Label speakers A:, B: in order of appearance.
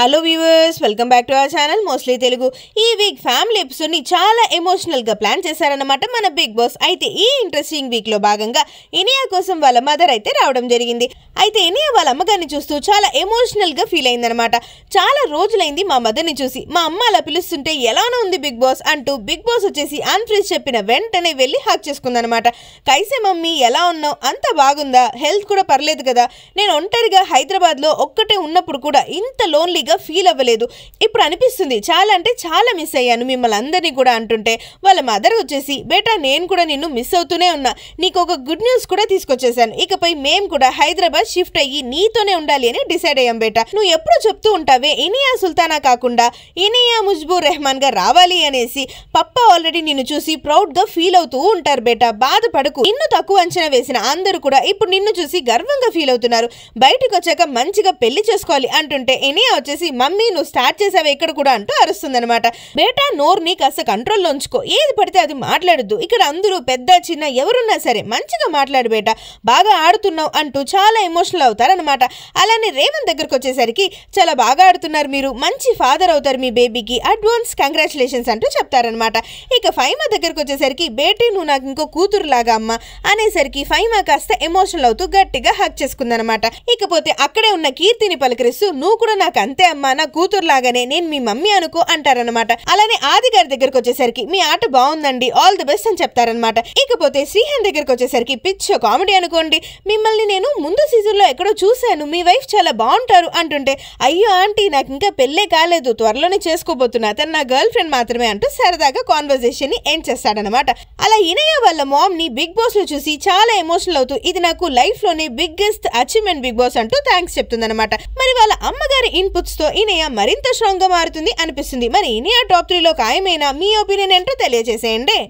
A: hello viewers welcome back to our channel mostly Telugu ఈ week family ఎపిసోడ్ని చాలా ఎమోషనల్గా plan చేశారనమాట మన బిగ్ బాస్ అయితే ఈ ఇంట్రెస్టింగ్ వీక్లో భాగంగా ఇనియా కోసం వాళ్ళ మదర్ అయితే రావడం జరిగింది అయితే ఇనియా వాళ్ళ అమ్మగారిని చూస్తూ చాలా ఎమోషనల్గా ఫీల్ అయిందనమాట చాలా రోజులైంది మా మదర్ని చూసి మా అమ్మ అలా పిలుస్తుంటే ఎలానో ఉంది బిగ్ బాస్ అంటూ బిగ్ బాస్ వచ్చేసి ఆన్ఫ్రీజ్ చెప్పిన వెంటనే వెళ్ళి హాక్ చేసుకుందనమాట కైసే మమ్మీ ఎలా ఉన్నావు అంత బాగుందా హెల్త్ కూడా పర్లేదు కదా నేను ఒంటరిగా హైదరాబాద్లో ఒక్కటే ఉన్నప్పుడు కూడా ఇంత లోన్లీ హ్యాపీగా ఫీల్ అవ్వలేదు ఇప్పుడు అనిపిస్తుంది చాలా అంటే చాలా మిస్ అయ్యాను మిమ్మల్ని అందరినీ కూడా అంటుంటే వాళ్ళ మదర్ వచ్చేసి బేటా నేను కూడా నిన్ను మిస్ అవుతూనే ఉన్నా నీకు ఒక గుడ్ న్యూస్ కూడా తీసుకొచ్చేసాను ఇకపై మేము కూడా హైదరాబాద్ షిఫ్ట్ అయ్యి నీతోనే ఉండాలి అని డిసైడ్ అయ్యాం బేట నువ్వు ఎప్పుడు చెప్తూ ఉంటావే ఇనియా సుల్తానా కాకుండా ఇనియా ముజ్బూర్ రెహమాన్ గా రావాలి అనేసి పప్ప ఆల్రెడీ నిన్ను చూసి ప్రౌడ్ గా ఫీల్ అవుతూ ఉంటారు బేటా బాధపడకు నిన్ను తక్కువ అంచనా వేసిన అందరూ కూడా ఇప్పుడు నిన్ను చూసి గర్వంగా ఫీల్ అవుతున్నారు బయటకు వచ్చాక మంచిగా పెళ్లి చేసుకోవాలి అంటుంటే ఇనియా వచ్చేసి మమ్మీ నువ్వు స్టార్ట్ చేసావు ఎక్కడ కూడా అంటూ అనమాట బేటా నోర్ని కాస్త కంట్రోల్లో ఉంచుకో ఏది పడితే అది మాట్లాడద్దు ఇక్కడ అందరూ పెద్ద చిన్న ఎవరున్నా సరే మంచిగా మాట్లాడు బేట బాగా ఆడుతున్నావు అంటూ చాలా ఎమోషనల్ అవుతారనమాట అలానే రేవంత్ దగ్గరకు వచ్చేసరికి చాలా బాగా ఆడుతున్నారు మీరు మంచి ఫాదర్ అవుతారు మీ బేబీకి అడ్వాన్స్ కంగ్రాచులేషన్స్ అంటూ చెప్తారనమాట ఇక ఫైమా దగ్గరకు వచ్చేసరికి బేటీ నువ్వు నాకు ఇంకో కూతురు లాగా అమ్మ అనేసరికి ఫైమా కాస్త ఎమోషనల్ అవుతూ గట్టిగా హక్ చేసుకుందనమాట ఇకపోతే అక్కడే ఉన్న కీర్తిని పలకరిస్తూ నువ్వు కూడా నాకు అంతే అంతే అమ్మా నా కూతురులాగానే నేను మీ మమ్మీ అనుకో అంటారనమాట అలానే ఆది గారి దగ్గరకు వచ్చేసరికి మీ ఆట బాగుందండి ఆల్ ది బెస్ట్ అని చెప్తారనమాట ఇకపోతే శ్రీహన్ దగ్గరకు వచ్చేసరికి పిచ్చో కామెడీ అనుకోండి మిమ్మల్ని నేను ముందు సీజన్ లో ఎక్కడో చూశాను మీ వైఫ్ చాలా బాగుంటారు అంటుంటే అయ్యో ఆంటీ నాకు ఇంకా పెళ్లే కాలేదు త్వరలోనే చేసుకోబోతున్నా తను నా గర్ల్ ఫ్రెండ్ మాత్రమే అంటూ సరదాగా కాన్వర్సేషన్ ని ఎండ్ చేస్తాడనమాట అలా ఇనయ్య వాళ్ళ మామ్ ని బిగ్ బాస్ లో చూసి చాలా ఎమోషనల్ అవుతూ ఇది నాకు లైఫ్ లోనే బిగ్గెస్ట్ అచీవ్మెంట్ బిగ్ బాస్ అంటూ థ్యాంక్స్ చెప్తుందనమాట మరి వాళ్ళ అమ్మగారి ఇన్పుట్స్ తో ఇనియా మరింత స్ట్రాంగ్గా మారుతుంది అనిపిస్తుంది మరి ఇనియా టాప్ త్రీలో ఖాయమైనా మీ ఒపీనియన్ ఏంటో తెలియజేసేయండి